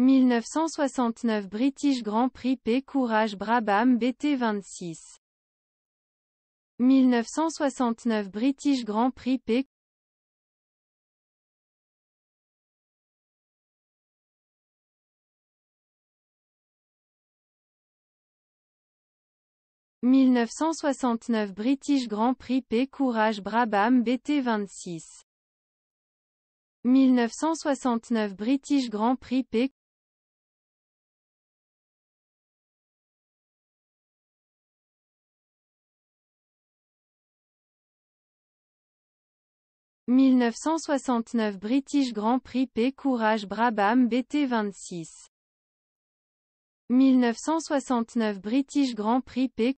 1969 British Grand Prix P Courage Brabham BT26 1969 British Grand Prix P « 1969 British Grand Prix P Courage Brabham BT26 1969 British Grand Prix P 1969 British Grand Prix P Courage Brabham BT26 1969 British Grand Prix P